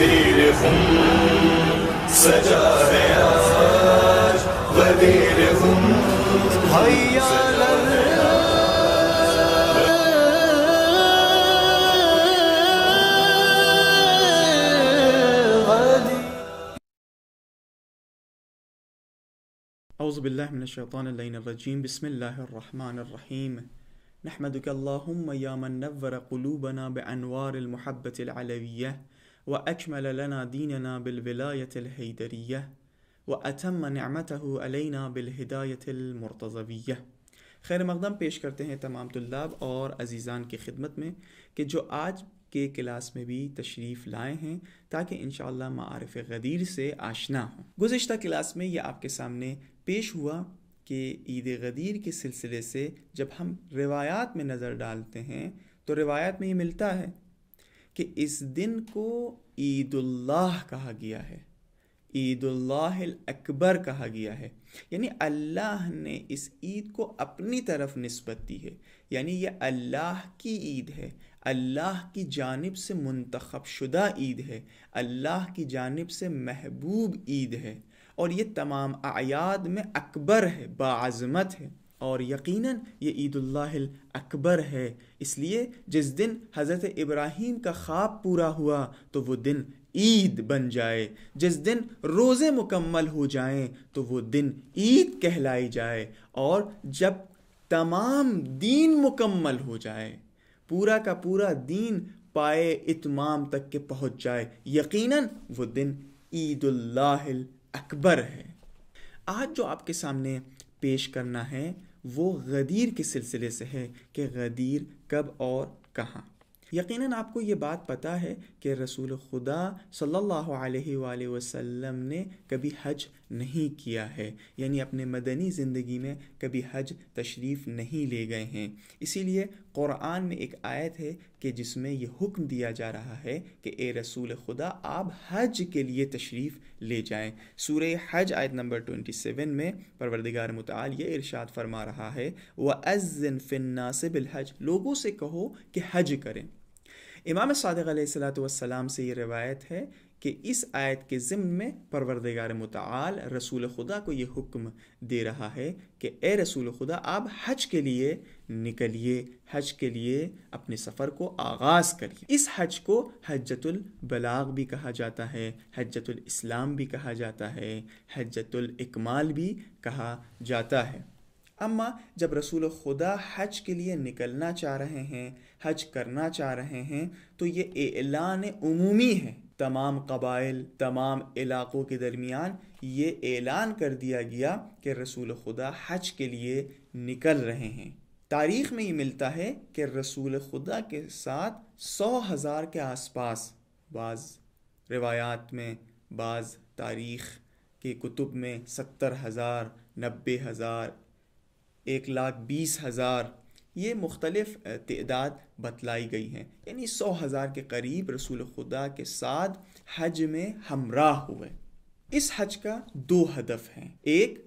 غديرهم سجاهياش هيا أعوذ بالله من الشيطان اللين الرجيم بسم الله الرحمن الرحيم نحمدك اللهم يا من نور قلوبنا بأنوار المحبة العلوية وأكمل لنا ديننا بالولاية الهيدرية وأتم نعمته علينا بالهداية المرتضوية खैर मकदम पेश करते हैं तमाम तल्लाब और अजीज़ान की खिदमत में कि जो आज के क्लास में भी तशरीफ़ लाए हैं ताकि इन मारफ गदीर से आशना हों गुज्त क्लास में यह आपके सामने पेश हुआ कि ईद गदीर के सिलसिले से जब हम रिवायात में नज़र डालते हैं तो रिवायात में ये मिलता है कि इस दिन को ईदुल्लाह कहा गया है ईदुल्लाह अकबर कहा गया है यानी अल्लाह ने इस ईद को अपनी तरफ नस्बत दी है यानी यह अल्लाह की ईद है अल्लाह की जानब से मंतखब शुदा ईद है अल्लाह की जानब से महबूब ईद है और ये तमाम आयाद में अकबर है बाज़मत है और यकीनन ये ईद अकबर है इसलिए जिस दिन हज़रत इब्राहीम का ख्वाब पूरा हुआ तो वो दिन ईद बन जाए जिस दिन रोज़े मुकम्मल हो जाएं तो वो दिन ईद कहलाई जाए और जब तमाम दीन मुकम्मल हो जाए पूरा का पूरा दीन पाए इतमाम तक के पहुंच जाए यकीनन वो दिन ईद अकबर है आज जो आपके सामने पेश करना है वो गदीर के सिलसिले से है कि गदीर कब और कहाँ यकीनन आपको ये बात पता है कि रसूल खुदा सल्लल्लाहु अलैहि वसल्लम ने कभी हज नहीं किया है यानी अपने मदनी ज़िंदगी में कभी हज तशरीफ़ नहीं ले गए हैं इसीलिए क़ुरान में एक आयत है कि जिसमें यह हुक्म दिया जा रहा है कि ए रसूल खुदा आप हज के लिए तशरीफ़ ले जाएं सूर हज आयत नंबर 27 में परवरदिगार मताल ये इरशाद फरमा रहा है व अज़न फ़िन्ना से बिलहज लोगों से कहो कि हज करें इमाम सदक सलाम से ये रवायत है कि इस आयत के ज़िम्न में परवरदगार मताल रसूल खुदा को ये हुक्म दे रहा है कि ए रसूल खुदा आप हज के लिए निकलिए हज के लिए अपने सफ़र को आगाज़ करिए इस हज को हजतुल बलाग भी कहा जाता है हजतुल इस्लाम भी कहा जाता है हजतुल इकमाल भी कहा जाता है अम्मा जब रसूल खुदा हज के लिए निकलना चाह रहे हैं हज करना चाह रहे हैं तो ये एलान अमूमी है तमाम कबाइल तमाम इलाक़ों के दरमियान ये ऐलान कर दिया गया कि रसूल खुदा हज के लिए निकल रहे हैं तारीख़ में ये मिलता है कि रसूल खुदा के साथ सौ हज़ार के आसपास बाज़ रिवायात में बाज़ तारीख़ के कुतुब में सत्तर हज़ार नब्बे हज़ार एक लाख बीस हज़ार ये मुख्तलफ़ तदाद बतलाई गई हैं यानी सौ हज़ार के करीब रसूल खुदा के साथ हज में हमरा हुए इस हज का दो हदफ हैं एक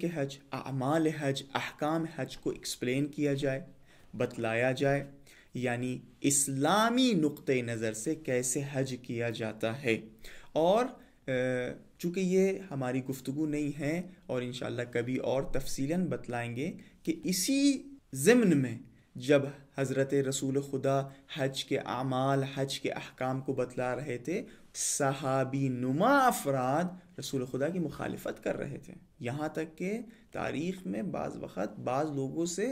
के हज अमाल हज अहकाम हज को एक्सप्लेन किया जाए बतलाया जाए यानी इस्लामी नुक़ नज़र से कैसे हज किया जाता है और चूँकि ये हमारी गुफ्तु नहीं है और इन कभी और तफसीला बतलाएँगे कि इसी ज़िम्न में जब हज़रत रसूल खुदा हज के अमाल हज के अहकाम को बतला रहे थे सहाबी नुमा अफराद रसूल खुदा की मुखालफत कर रहे थे यहाँ तक कि तारीख़ में बाज़ वक़्त बाज़ लोगों से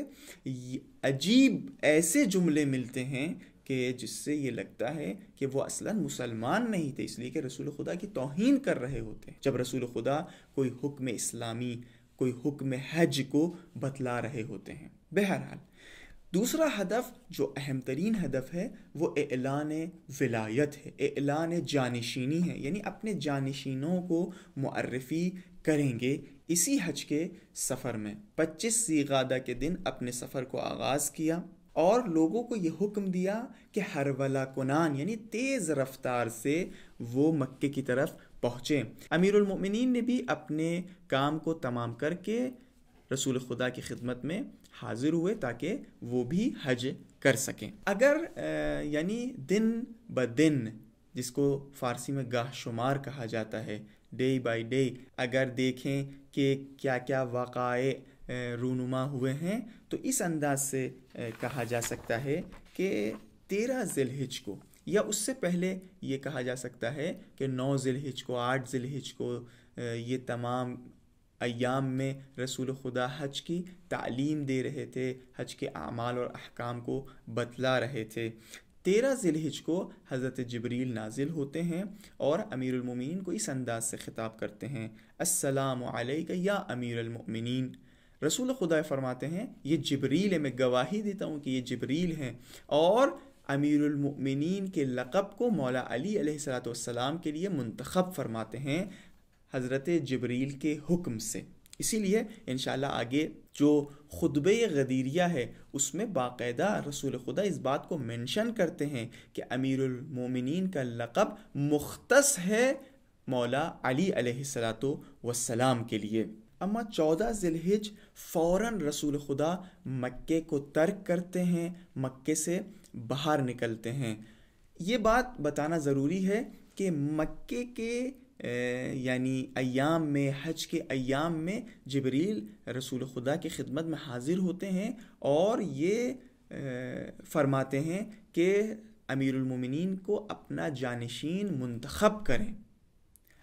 अजीब ऐसे जुमले मिलते हैं कि जिससे ये लगता है कि वो असला मुसलमान नहीं थे इसलिए कि रसूल खुदा की तोहन कर रहे होते हैं जब रसूल खुदा कोई हुक्म इस्लामी कोई हुक्म हज को बतला रहे होते हैं बहरहाल दूसरा हदफ जो अहम तरीन हदफ है वो एलान विलायत है एलान जानशीनी है यानी अपने जानशीनों को मर्रफ़ी करेंगे इसी हज के सफ़र में 25 सीगादा के दिन अपने सफ़र को आगाज़ किया और लोगों को यह हुक्म दिया कि हरवला कुनान यानी तेज़ रफ्तार से वो मक्के की तरफ पहुँचे अमीरमिन ने भी अपने काम को तमाम करके रसूल खुदा की खिदमत में हाजिर हुए ताकि वो भी हज कर सकें अगर यानी दिन ब दिन जिसको फ़ारसी में गाह शुमार कहा जाता है डे बाई डे अगर देखें कि क्या क्या वाक़ रूनुमा हुए हैं तो इस अंदाज से कहा जा सकता है कि तेरह जिलहिज को या उससे पहले ये कहा जा सकता है कि नौ ज़िलहिज को आठ ज़िलहिज को ये तमाम अयाम में रसूल खुदा हज की तालीम दे रहे थे हज के अमाल और अहकाम को बतला रहे थे तेरह ज़िलहिज को हज़रत जबरील नाजिल होते हैं और अमीरमिन को इस अंदाज से ख़िताब करते हैं अस्सलाम या अमीरमिन रसूल खुदा फरमाते हैं ये जबरील है मैं गवाही देता हूँ कि ये जबरील हैं और अमीरमिन के लक़ब को मौला अली सलाम के लिए मंतखब फरमाते हैं हज़रत जबरील के हुक्म से इसीलिए इन आगे जो खुतब गदीरिया है उसमें बाकायदा रसूल खुदा इस बात को मेंशन करते हैं कि अमीरमिन का लक़ब मुख्त है मौला अली सलाम के लिए अम्मा चौदह ज़िलहिज फ़ौर रसूल खुदा मक्के को तर्क करते हैं मक्के से बाहर निकलते हैं ये बात बताना ज़रूरी है कि मक्के के यानी अयाम में हज के अयाम में जबरील रसूल खुदा की खिदमत में हाजिर होते हैं और ये फरमाते हैं कि अमीरमिन को अपना जानशीन मंतखब करें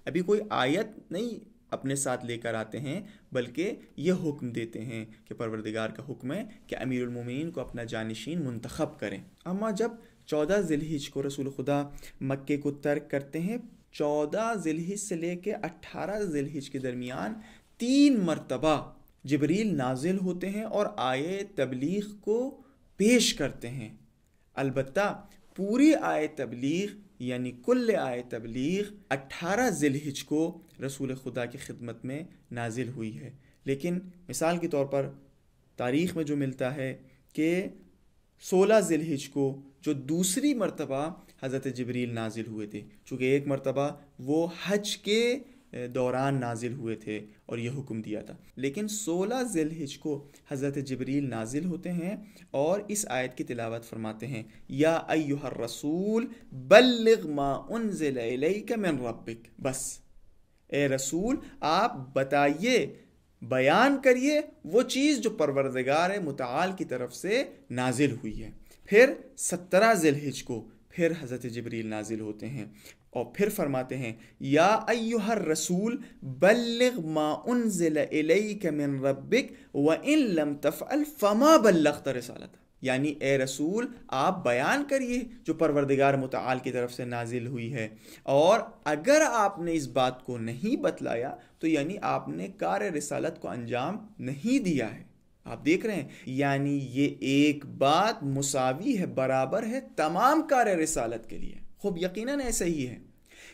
अभी कोई आयत नहीं अपने साथ लेकर आते हैं बल्कि यह हुक्म देते हैं कि परवरदिगार का हुक्म है कि अमीर उमिन को अपना जानशीन मंतखब करें अम्मा जब चौदह ज़िलहिज को रसूल खुदा मक्के को तर्क करते हैं चौदह ज़िलहिज से लेकर अट्ठारह ज़िलहिज के दरमियान तीन मरतबा जबरील नाजिल होते हैं और आए तबलीग को पेश करते हैं अलबत् पूरी आय तबलीग यानी कुल आय तबलीग 18 जिलहिज को रसूल खुदा की खिदमत में नाजिल हुई है लेकिन मिसाल के तौर पर तारीख़ में जो मिलता है कि 16 जिलहिज को जो दूसरी मरतबा हज़रत जबरील नाजिल हुए थे चूँकि एक मरतबा वो हज के दौरान नाजिल हुए थे और यह हुक्म दिया था लेकिन सोलह जिलहिज को हज़रत जबरील नाजिल होते हैं और इस आयत की तिलावत फरमाते हैं या अयुहर रसूल बल्लिग मा उनजिल मिन रब्बिक बस ए रसूल आप बताइए बयान करिए वो चीज़ जो परवरदगार मुताल की तरफ से नाजिल हुई है फिर सत्रह जिलहिज को फिर हज़रत जबरील नाजिल होते हैं और फिर फरमाते हैं या अयुहर रसूल बल्लग माउन मिन रब्बिक व इन लम तफअल फ़मा बल्लत रसालत यानी ए रसूल आप बयान करिए जो परवरदिगार मुताल की तरफ से नाजिल हुई है और अगर आपने इस बात को नहीं बतलाया तो यानी आपने कार रसालत को अंजाम नहीं दिया है आप देख रहे हैं यानी ये एक बात मुसावी है बराबर है तमाम कार्य रसालत के लिए खूब यकीनन ऐसे ही है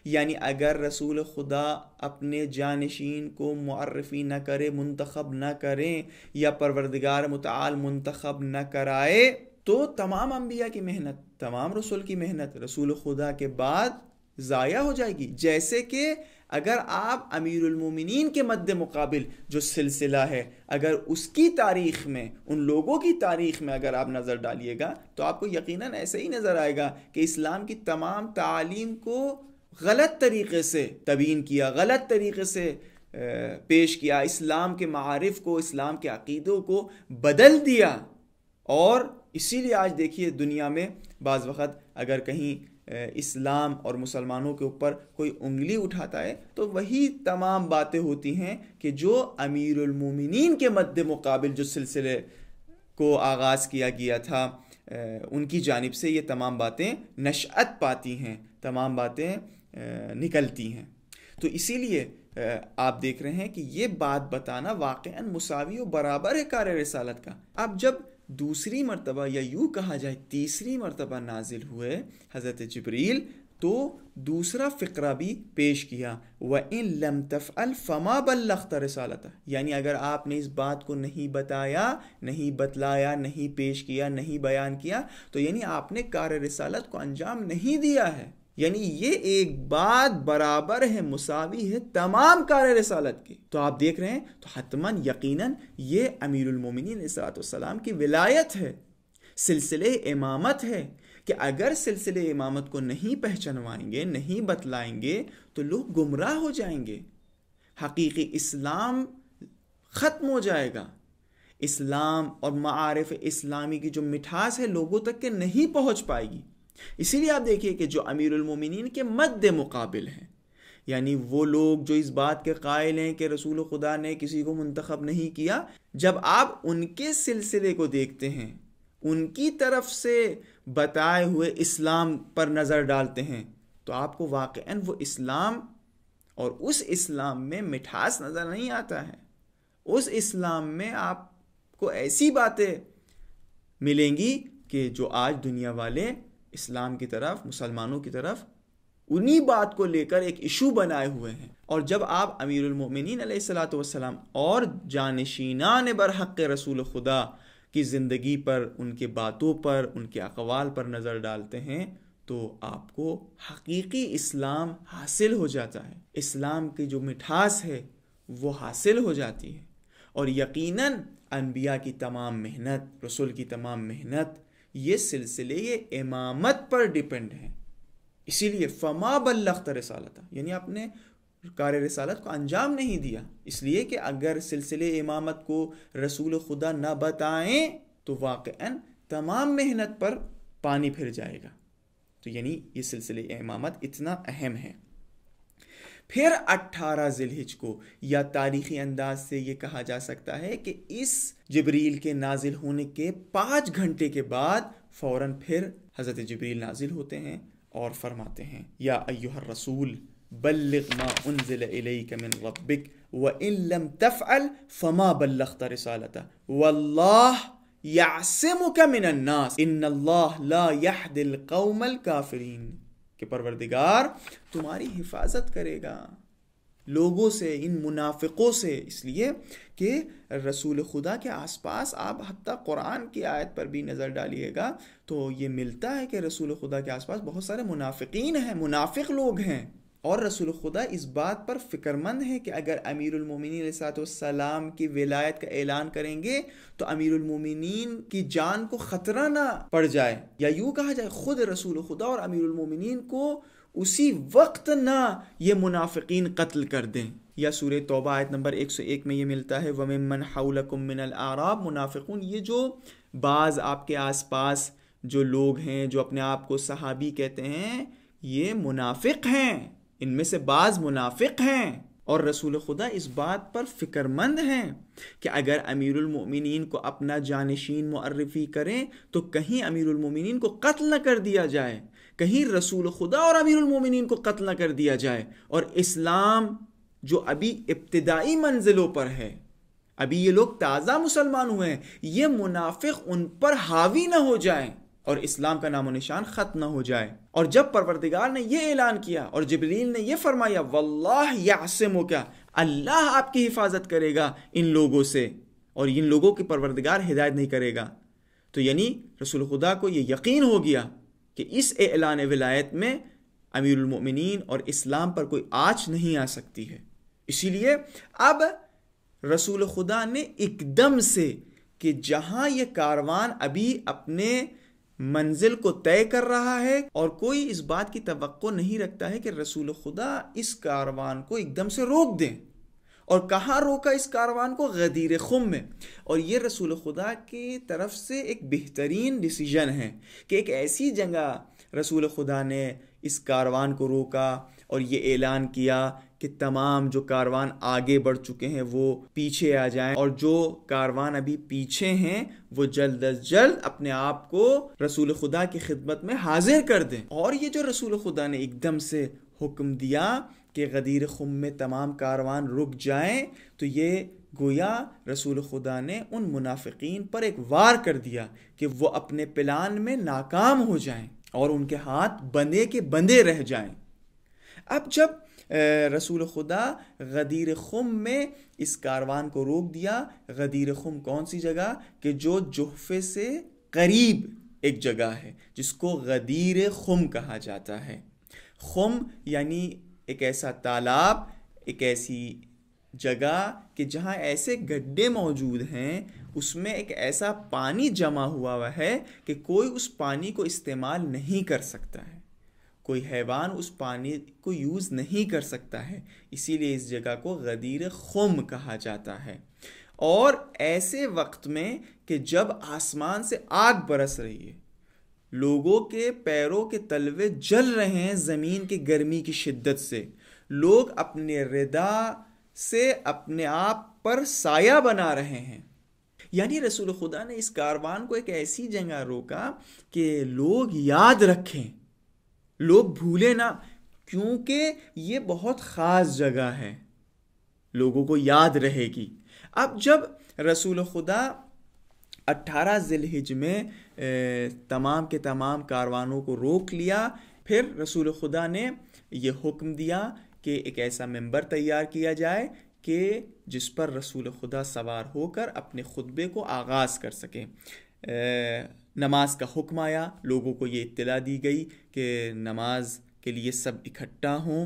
यानी अगर रसूल खुदा अपने जानशीन को मुआरफी न करे मंतखब न करें या परवरदगार मताल मंतखब न कराए तो तमाम अम्बिया की मेहनत तमाम रसूल की मेहनत रसूल खुदा के बाद ज़ाया हो जाएगी जैसे कि अगर आप अमीरमिन के मद्द मुकाबिल जो सिलसिला है अगर उसकी तारीख में उन लोगों की तारीख में अगर आप नज़र डालिएगा तो आपको यकीनन ऐसे ही नज़र आएगा कि इस्लाम की तमाम तालीम को गलत तरीके से तबीन किया गलत तरीके से पेश किया इस्लाम के मारफ़ को इस्लाम के अकीदों को बदल दिया और इसीलिए आज देखिए दुनिया में बाज़ वक़्त अगर कहीं इस्लाम और मुसलमानों के ऊपर कोई उंगली उठाता है तो वही तमाम बातें होती हैं कि जो अमीरमिन के मद्द मुकाबल जो सिलसिले को आगाज़ किया गया था उनकी जानब से ये तमाम बातें नशअत पाती हैं तमाम बातें निकलती हैं तो इसीलिए आप देख रहे हैं कि ये बात बताना वाकई मसावी और बराबर है कार रसालत का आप जब दूसरी मरतबा या यूँ कहा जाए तीसरी मरतबा नाजिल हुए हज़रत जबरील तो दूसरा फ़िक्रा भी पेश किया व इन लम तफ़ल बल्लख्त रसालत यानी अगर आपने इस बात को नहीं बताया नहीं बतलाया नहीं पेश किया नहीं बयान किया तो यानी आपने कार रसालत को अंजाम नहीं दिया है यानी ये एक बात बराबर है मुसावी है तमाम कार रसालत की तो आप देख रहे हैं तो हतमन यकीनन ये अमीरमिन सलाम की विलायत है सिलसिले इमामत है कि अगर सिलसिले इमामत को नहीं पहचानवाएंगे नहीं बतलाएंगे तो लोग गुमराह हो जाएंगे हकीकी इस्लाम ख़त्म हो जाएगा इस्लाम और मारफ इस्लामी की जो मिठास है लोगों तक के नहीं पहुंच पाएगी इसीलिए आप देखिए कि जो अमीरमिन के मद मुकाबिल हैं यानी वो लोग जो इस बात के कायल हैं कि रसूल खुदा ने किसी को मंतखब नहीं किया जब आप उनके सिलसिले को देखते हैं उनकी तरफ से बताए हुए इस्लाम पर नज़र डालते हैं तो आपको वाक़ वो इस्लाम और उस इस्लाम में मिठास नज़र नहीं आता है उस इस्लाम में आपको ऐसी बातें मिलेंगी कि जो आज दुनिया वाले इस्लाम की तरफ मुसलमानों की तरफ उन्हीं बात को लेकर एक इशू बनाए हुए हैं और जब आप अमीरमिन सलाम और जानशीनान बरहक रसूल खुदा की ज़िंदगी पर उनके बातों पर उनके अकवाल पर नज़र डालते हैं तो आपको हकीकी इस्लाम हासिल हो जाता है इस्लाम की जो मिठास है वो हासिल हो जाती है और यकीनन अनबिया की तमाम मेहनत रसूल की तमाम मेहनत ये सिलसिले ये इमामत पर डिपेंड हैं इसीलिए फमा बल्लख्त रसालत यानी आपने कार्य रसालत को अंजाम नहीं दिया इसलिए कि अगर सिलसिले इमामत को रसूल खुदा न बताएं तो वाक़ तमाम मेहनत पर पानी फिर जाएगा तो यानी ये सिलसिले इमामत इतना अहम है फिर 18 जिलहिज को या तारीखी अंदाज से ये कहा जा सकता है कि इस जबरील के नाजिल होने के पाँच घंटे के बाद फ़ौर फिर हज़रत जबरील नाजिल होते हैं और फरमाते हैं या अयोहर रसूल बल्लग कि परवरदिगार तुम्हारी हिफाजत करेगा लोगों से इन मुनाफिकों से इसलिए कि रसूल खुदा के आसपास आप हती कुरान की आयत पर भी नज़र डालिएगा तो ये मिलता है कि रसूल खुदा के आसपास बहुत सारे मुनाफिकीन हैं मुनाफिक लोग हैं और रसूल खुदा इस बात पर फ़िक्रमंद है कि अगर अमीरमिन सलाम की विलायत का ऐलान करेंगे तो अमीरमिन की जान को ख़तरा ना पड़ जाए या यूँ कहा जाए ख़ुद रसूल खुदा और अमीरमिन को उसी वक्त ना ये मुनाफिकीन कत्ल कर दें या सूर तोबा आयत नंबर 101 में ये मिलता है वमन हाउलकुमिनल आराब मुनाफिकून ये जो बाज़ आपके आसपास जो लोग हैं जो अपने आप को सहाबी कहते हैं ये मुनाफिक हैं इनमें से बाज मुनाफिक हैं और रसूल खुदा इस बात पर फिक्रमंद हैं कि अगर अमीरमिन को अपना जानशीन मर्रफ़ी करें तो कहीं अमीरमिन को कत्ल न कर दिया जाए कहीं रसूल खुदा और अमीरमिन को कत्ल न कर दिया जाए और इस्लाम जो अभी इब्तदाई मंजिलों पर है अभी ये लोग ताज़ा मुसलमान हुए हैं ये मुनाफिक उन पर हावी ना हो जाएं और इस्लाम का नामो निशान ख़त्म ना हो जाए और जब परवरदिगार ने यह ऐलान किया और जबरील ने यह फरमाया वल्लाह यासिम क्या अल्लाह आपकी हिफाजत करेगा इन लोगों से और इन लोगों की परवरदिगार हिदायत नहीं करेगा तो यानी रसूल खुदा को ये यकीन हो गया कि इस एलान विलायत में अमीरमिन और इस्लाम पर कोई आँच नहीं आ सकती है इसीलिए अब रसूल खुदा ने एकदम से कि जहाँ ये कारवान अभी अपने मंजिल को तय कर रहा है और कोई इस बात की तो नहीं रखता है कि रसूल खुदा इस कारवान को एकदम से रोक दें और कहाँ रोका इस कारवान को गदीर खुम में और ये रसूल खुदा की तरफ से एक बेहतरीन डिसीजन है कि एक ऐसी जगह रसूल खुदा ने इस कारवान को रोका और ये ऐलान किया कि तमाम जो कारवान आगे बढ़ चुके हैं वो पीछे आ जाएं और जो कारवान अभी पीछे हैं वो जल्द अज जल्द अपने आप को रसूल खुदा की खिदमत में हाजिर कर दें और ये जो रसूल खुदा ने एकदम से हुक्म दिया कि गदीर खुम में तमाम कारवान रुक जाएं तो ये गोया रसूल खुदा ने उन मुनाफिकीन पर एक वार कर दिया कि वो अपने प्लान में नाकाम हो जाएं और उनके हाथ बंदे के बंदे रह जाएं अब जब रसूल खुदा गदीर खुम में इस कारवान को रोक दिया गदीर खुम कौन सी जगह कि जो जुहफे से करीब एक जगह है जिसको गदीर खुम कहा जाता है खुम यानी एक ऐसा तालाब एक ऐसी जगह कि जहाँ ऐसे गड्ढे मौजूद हैं उसमें एक ऐसा पानी जमा हुआ हुआ है कि कोई उस पानी को इस्तेमाल नहीं कर सकता है कोई हैवान उस पानी को यूज़ नहीं कर सकता है इसीलिए इस जगह को गदीर खुम कहा जाता है और ऐसे वक्त में कि जब आसमान से आग बरस रही है लोगों के पैरों के तलवे जल रहे हैं ज़मीन की गर्मी की शिद्दत से लोग अपने रिदा से अपने आप पर साया बना रहे हैं यानी रसूल खुदा ने इस कारवान को एक ऐसी जगह रोका कि लोग याद रखें लोग भूले ना क्योंकि ये बहुत ख़ास जगह है लोगों को याद रहेगी अब जब रसूल खुदा अट्ठारह जिलहिज में तमाम के तमाम कारवानों को रोक लिया फिर रसूल खुदा ने यह हुक्म दिया कि एक ऐसा मंबर तैयार किया जाए कि जिस पर रसूल खुदा सवार होकर अपने खुतबे को आगाज़ कर सकें नमाज का हुक्म आया लोगों को ये इत्तला दी गई कि नमाज के लिए सब इकट्ठा हों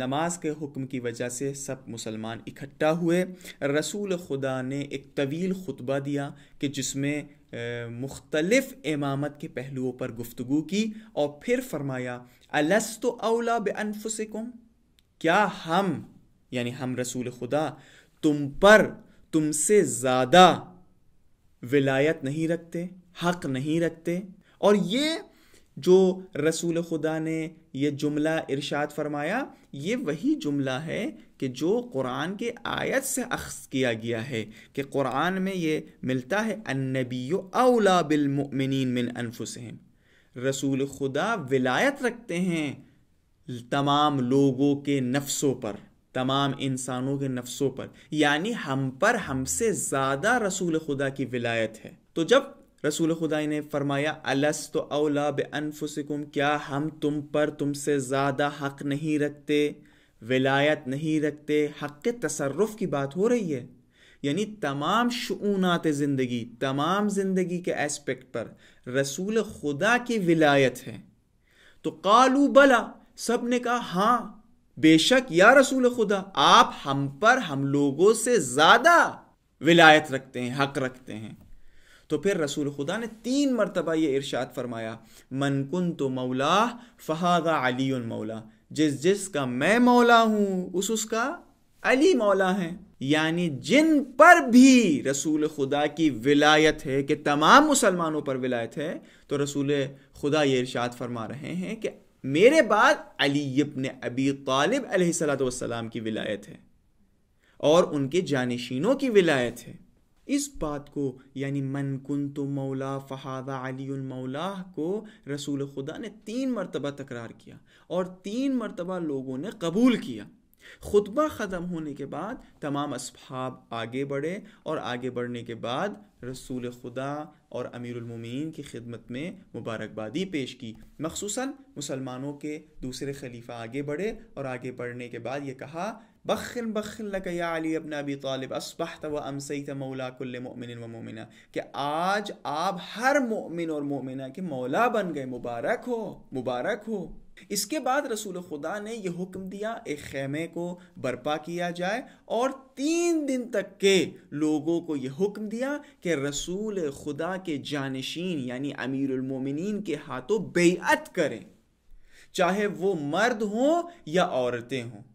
नमाज के हुक्म की वजह से सब मुसलमान इकट्ठा हुए रसूल खुदा ने एक तवील खुतबा दिया कि जिसमें मुख्तलफ़ इमामत के पहलुओं पर गुफ्तु की और फिर फरमाया अलस तो अवला क्या हम यानी हम रसूल खुदा तुम पर तुमसे ज़्यादा विलायत नहीं रखते हक नहीं रखते और ये जो रसूल खुदा ने ये जुमला इरशाद फरमाया ये वही जुमला है कि जो कुरान के आयत से अख्स किया गया है कि कुरान में ये मिलता है अनबी अवला बिलमिन मिन अनफुसहम रसूल खुदा विलायत रखते हैं तमाम लोगों के नफ्सों पर तमाम इंसानों के नफ्सों पर यानी हम पर हमसे ज़्यादा रसूल खुदा की विलायत है तो जब रसूल खुदाई ने फरमाया अलस तो अवला बेअनफुसकुम क्या हम तुम पर तुमसे ज़्यादा हक नहीं रखते विलायत नहीं रखते हक के तसरफ़ की बात हो रही है यानी तमाम शूनात ज़िंदगी तमाम ज़िंदगी के एस्पेक्ट पर रसूल खुदा की विलायत है तो कालू बला सब ने कहा हाँ बेशक या रसूल खुदा आप हम पर हम लोगों से ज़्यादा विलायत रखते हैं हक रखते हैं तो फिर रसूल खुदा ने तीन मरतबा ये इरशाद फरमाया मनकुन तो मौला फ़हादा अली मौला जिस जिस का मैं मौला हूँ उस उसका अली मौला है यानी जिन पर भी रसूल खुदा की विलायत है कि तमाम मुसलमानों पर विलायत है तो रसूल खुदा ये इरशाद फरमा रहे हैं कि मेरे बाद अली इब्न अबी तालिब सलाम की विलायत है और उनके जानशीनों की विलायत है इस बात को यानी मन कुन तो मौला फ़हादा अली मौला को रसूल खुदा ने तीन मरतबा तकरार किया और तीन मरतबा लोगों ने कबूल किया खुतबा ख़त्म होने के बाद तमाम असहाब आगे बढ़े और आगे बढ़ने के बाद रसूल खुदा और अमीरमिन की खिदमत में मुबारकबादी पेश की मखसूस मुसलमानों के दूसरे खलीफा आगे बढ़े और आगे बढ़ने के बाद ये कहा बखिल बखिल लक या अली अबन अबी तालिब असबहत व था मौला कुल्ल मोमिन व मोमिना कि आज आप हर मोमिन और मोमिना के मौला बन गए मुबारक हो मुबारक हो इसके बाद रसूल खुदा ने यह हुक्म दिया एक खेमे को बर्पा किया जाए और तीन दिन तक के लोगों को यह हुक्म दिया कि रसूल खुदा के जानशीन यानी अमीरमिन के हाथों बेअत करें चाहे वो मर्द हों या औरतें हों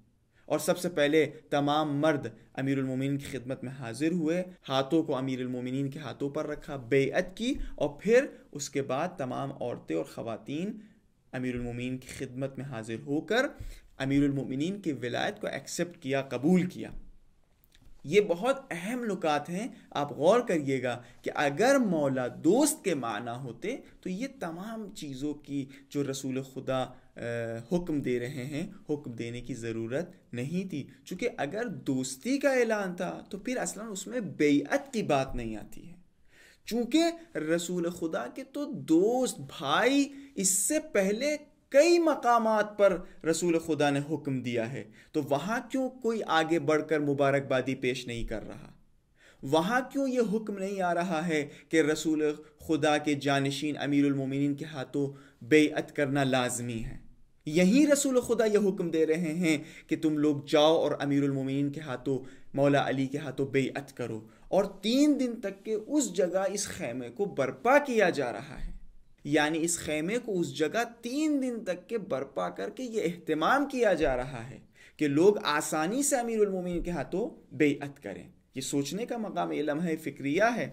और सबसे पहले तमाम मर्द अमीरमिन की खिदमत में हाजिर हुए हाथों को अमीरमिन के हाथों पर रखा बेअत की और फिर उसके बाद तमाम औरतें और अमीर अमीरमिन की खिदमत में हाजिर होकर अमीरमिन की विलायत को एक्सेप्ट किया कबूल किया ये बहुत अहम नुकात हैं आप गौर करिएगा कि अगर मौला दोस्त के माना होते तो ये तमाम चीज़ों की जो रसूल खुदा हुक्म दे रहे हैं हुक्म देने की ज़रूरत नहीं थी चूँकि अगर दोस्ती का ऐलान था तो फिर असला उसमें बेअत की बात नहीं आती है चूँकि रसूल खुदा के तो दोस्त भाई इससे पहले कई मकाम पर रसूल खुदा ने हुक्म दिया है तो वहाँ क्यों कोई आगे बढ़कर मुबारकबादी पेश नहीं कर रहा वहाँ क्यों ये हुक्म नहीं आ रहा है कि रसूल खुदा के जानशीन अमीरमिन के हाथों बेअत करना लाजमी है यही रसूल खुदा यह हुक्म दे रहे हैं कि तुम लोग जाओ और अमीर अमीरमिन के हाथों मौला अली के हाथों बेअत करो और तीन दिन तक के उस जगह इस खैमे को बर्पा किया जा रहा है यानी इस खैमे को उस जगह तीन दिन तक के बर्पा करके ये अहतमाम किया जा रहा है कि लोग आसानी से अमीरमिन के हाथों बेअत करें ये सोचने का मकाम इलम है फ़िक्रिया है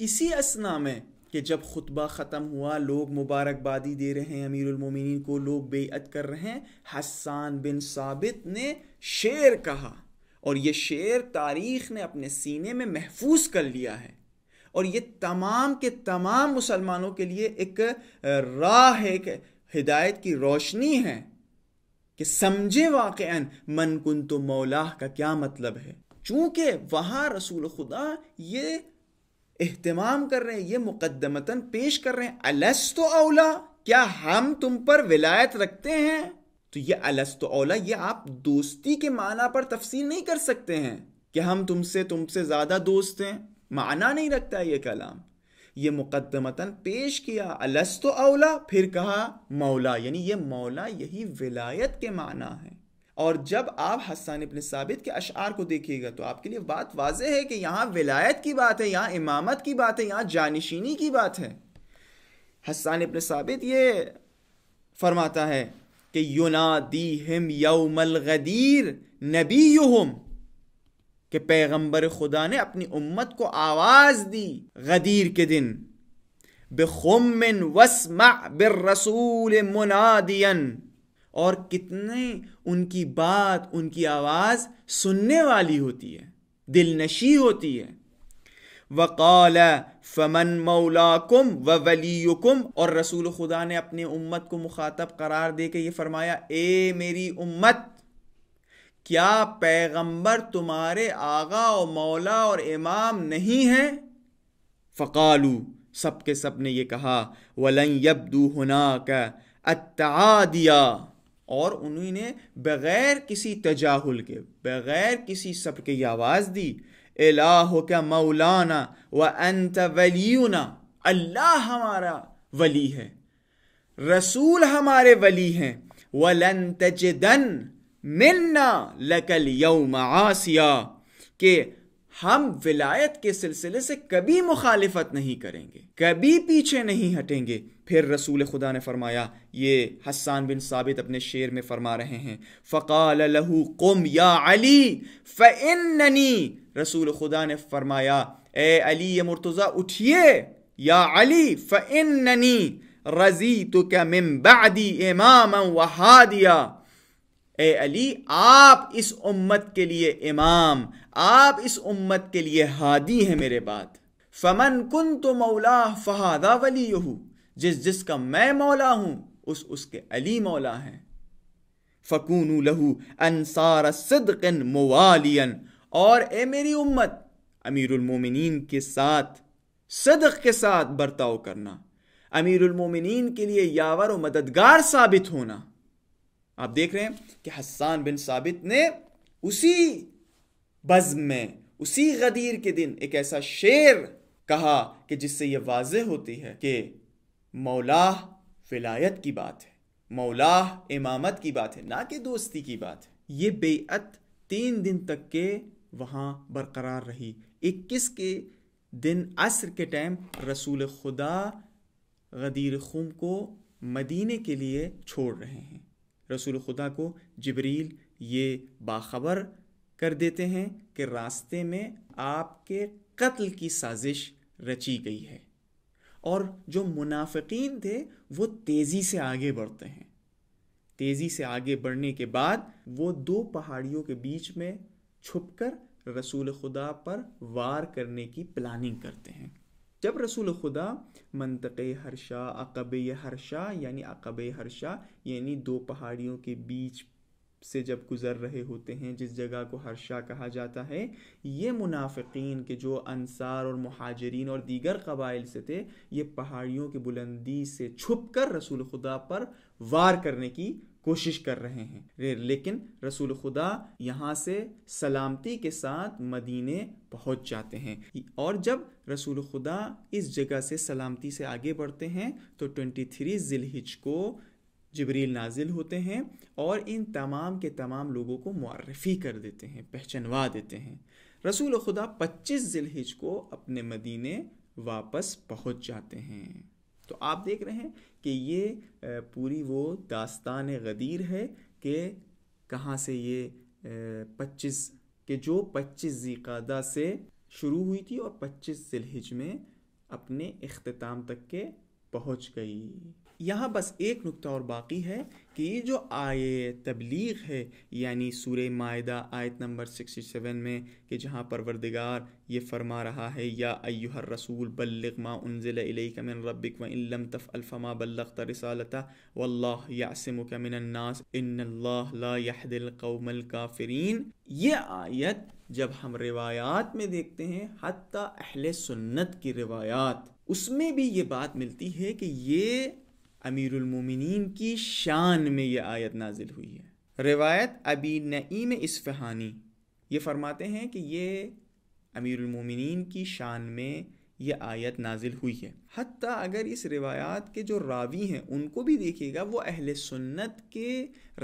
इसी असना में कि जब खुतबा ख़त्म हुआ लोग मुबारकबादी दे रहे हैं अमीरमिन को लोग बेअत कर रहे हैं हसान बिन साबित ने शेर कहा और ये शेर तारीख ने अपने सीने में महफूज कर लिया है और ये तमाम के तमाम मुसलमानों के लिए एक राह है एक हिदायत की रोशनी है कि समझे वाक़ मन कुन तो मौलाह का क्या मतलब है चूंकि वहाँ रसूल खुदा ये एहतमाम कर रहे हैं ये मुकदमतन पेश कर रहे हैं अलस तो औला क्या हम तुम पर विलायत रखते हैं तो ये अलस तो औला ये आप दोस्ती के माना पर तफसील नहीं कर सकते हैं कि हम तुमसे तुमसे ज़्यादा दोस्त हैं माना नहीं रखता ये कलाम ये मुकदमतन पेश किया अलस तो औला फिर कहा मौला यानी ये मौला यही विलायत के माना है और जब आप हसान इबन साबित के अशार को देखिएगा तो आपके लिए बात वाज है कि यहाँ विलायत की बात है यहाँ इमामत की बात है यहाँ जानशीनी की बात है हसान इबन साबित ये फरमाता है कि युनादी हिम यौमल गदीर नबी हम के पैगंबर खुदा ने अपनी उम्मत को आवाज़ दी गदीर के दिन बेखुमिन वसमा बिर रसूल मुनादियन और कितने उनकी बात उनकी आवाज़ सुनने वाली होती है दिल नशी होती है वक़ाल फ़मन मौलाकुम व वलीकुम और रसूल खुदा ने अपने उम्मत को मुखातब करार दे के ये फरमाया ए मेरी उम्मत क्या पैगंबर तुम्हारे आगा और मौला और इमाम नहीं हैं फ़कालू सब के सब ने ये कहा वलन यब्दू हुना का दिया और उन्हीं ने बग़ैर किसी तजाहुल के बग़ैर किसी सब के आवाज़ दी अला का मौलाना व अंत वलीना अल्लाह हमारा वली है रसूल हमारे वली हैं वलंत तजदन मिन्ना लकल यौम आसिया के हम विलायत के सिलसिले से कभी मुखालफत नहीं करेंगे कभी पीछे नहीं हटेंगे फिर रसूल खुदा ने फरमाया ये हसान बिन साबित अपने शेर में फरमा रहे हैं फ़काल लहू कुम या अली फ़ननी रसूल खुदा ने फरमाया ए अली ये मुर्तज़ा उठिए या अली फ़ननी रजी तो क्या मिम्बादी इमाम वहादिया ए अली आप इस उम्मत के लिए इमाम आप इस उम्मत के लिए हादी हैं मेरे बात फमन कुन तो मौला फ़हादा वली यहू जिस जिसका मैं मौला हूं उस उसके अली मौला हैं फ़कून लहू अनसार सदकन मोवालियन और ए मेरी उम्मत अमीरमिन के साथ सिद्क के साथ बर्ताव करना अमीरमिन के लिए यावर और मददगार साबित होना आप देख रहे हैं कि हसान बिन साबित ने उसी बज़म में उसी गदीर के दिन एक ऐसा शेर कहा कि जिससे यह वाज होती है कि मौलाह विलायत की बात है मौलाह इमामत की बात है ना कि दोस्ती की बात है ये बेअत तीन दिन तक के वहाँ बरकरार रही इक्कीस के दिन असर के टाइम रसूल खुदा गदीर खुम को मदीने के लिए छोड़ रहे हैं रसूल खुदा को जबरील ये बाखबर कर देते हैं कि रास्ते में आपके कत्ल की साजिश रची गई है और जो मुनाफिकीन थे वो तेज़ी से आगे बढ़ते हैं तेज़ी से आगे बढ़ने के बाद वो दो पहाड़ियों के बीच में छुपकर रसूल खुदा पर वार करने की प्लानिंग करते हैं जब रसूल खुदा मनतक हर्षा अकब हर्षा यानी अकब हर्षा यानी दो पहाड़ियों के बीच से जब गुज़र रहे होते हैं जिस जगह को हर्षा कहा जाता है ये मुनाफिकीन के जो अनसार और महाजरीन और दीगर कबाइल से थे ये पहाड़ियों की बुलंदी से छुप कर रसूल खुदा पर वार करने की कोशिश कर रहे हैं लेकिन रसूल खुदा यहाँ से सलामती के साथ मदीने पहुँच जाते हैं और जब रसूल खुदा इस जगह से सलामती से आगे बढ़ते हैं तो 23 थ्री को जबरील नाजिल होते हैं और इन तमाम के तमाम लोगों को मारफ़ी कर देते हैं पहचनवा देते हैं रसूल खुदा पच्चीस ज़िलहिज को अपने मदीने वापस पहुंच जाते हैं तो आप देख रहे हैं कि ये पूरी वो दास्तान गदीर है कि कहाँ से ये पच्चीस के जो पच्चीस ज़ीक़ादा से शुरू हुई थी और पच्चीस ज़िलहिज में अपने अख्ताम तक के पहुँच गई यहाँ बस एक नुकता और बाकी है कि ये जो आय तबलीग है यानी सूर मायदा आयत नंबर 67 में कि जहाँ परवरदिगार ये फरमा रहा है या अयुहर रसूल बल्लग मा उनज़िल मिन रब्बिक व इल्लम तफ़ अल्फ़मा वल्ला यासमुक मिनन्नास इन्नल्लाह कौमल ये आयत जब हम रिवायात में देखते हैं हती अहल सुन्नत की रिवायात उसमें भी ये बात मिलती है कि ये अमीरमिन की शान में ये आयत नाजिल हुई है रिवायत अबी नईम इसफ़हानी ये फरमाते हैं कि ये अमीरमिन की शान में यह आयत नाजिल हुई है हत्ता अगर इस रिवायात के जो रावी हैं उनको भी देखिएगा वो अहल सुन्नत के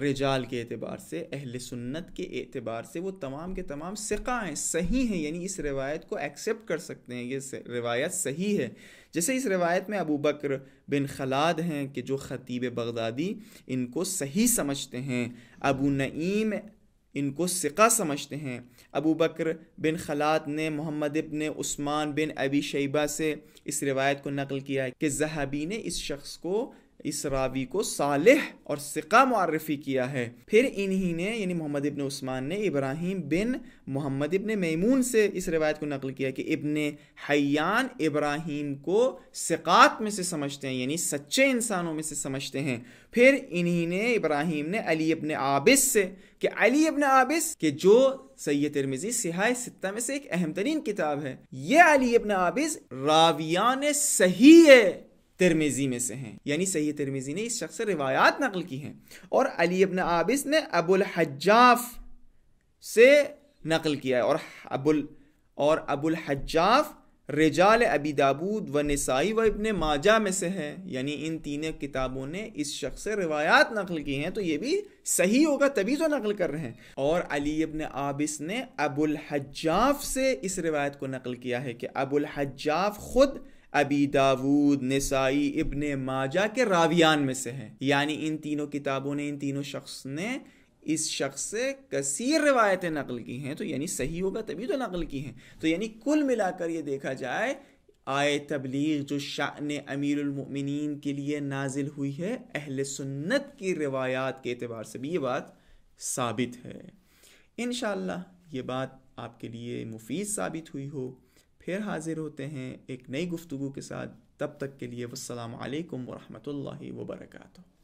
रिजाल के अतबार से अहल सुन्नत के अतबार से वो तमाम के तमाम सिका हैं सही हैं यानी इस रिवायत को एक्सेप्ट कर सकते हैं ये रिवायत सही है जैसे इस रिवायत में अबू बकर बिन खलाद हैं कि जो ख़तीब बगदादी इनको सही समझते हैं अबू नईम इनको सिका समझते हैं अबू बकर बिन खलात ने मोहम्मद इबन उस्मान बिन अबी शैबा से इस रिवायत को नकल किया है कि जहाबी ने इस शख्स को इस रावी को सालिह और सिका मुआरफी किया है फिर इन्हीं ने यानी मोहम्मद इबन उस्मान ने इब्राहिम बिन मोहम्मद इबन मैमून से इस रिवायत को नकल किया कि इबन हयान इब्राहिम को सिकात में से समझते हैं यानी सच्चे इंसानों में से समझते हैं फिर इन्हीं ने इब्राहिम ने अली अपन आबिस से कि अली अपन आबिस के जो सैयद तिरमिजी सिहाय सित्ता में से एक अहम तरीन किताब है ये अली अपन आबिस रावियान सही है तिरमेजी में से हैं यानी सही तिरमेजी ने इस शख्स से रिवायात नकल की हैं और अली अबन आबिस ने अबुल हज्जाफ से नकल किया है और अबुल और अबुल हज्जाफ रजाल अबी दाबूद व नसाई व इबन माजा में से है यानी इन तीनों किताबों ने इस शख्स से रिवायात नकल की हैं तो ये भी सही होगा तभी तो नकल कर रहे हैं और अली अबन आबिस ने अबुल हज्जाफ से इस रिवायत को नकल किया है कि अबुल हज्जाफ खुद अबी दाऊद नसाई इबन माजा के रावियान में से हैं यानी इन तीनों किताबों ने इन तीनों शख्स ने इस शख्स से कसीर रवायतें नकल की हैं तो यानी सही होगा तभी तो नकल की हैं तो यानी कुल मिलाकर ये देखा जाए आय तबलीग जो शान अमीरमिन के लिए नाजिल हुई है अहल सुन्नत की रिवायात के अतबार से भी ये बात साबित है इन ये बात आपके लिए मुफीद साबित हुई हो फिर हाज़िर होते हैं एक नई गुफ्तु के साथ तब तक के लिए वसलम वरहमल वर्का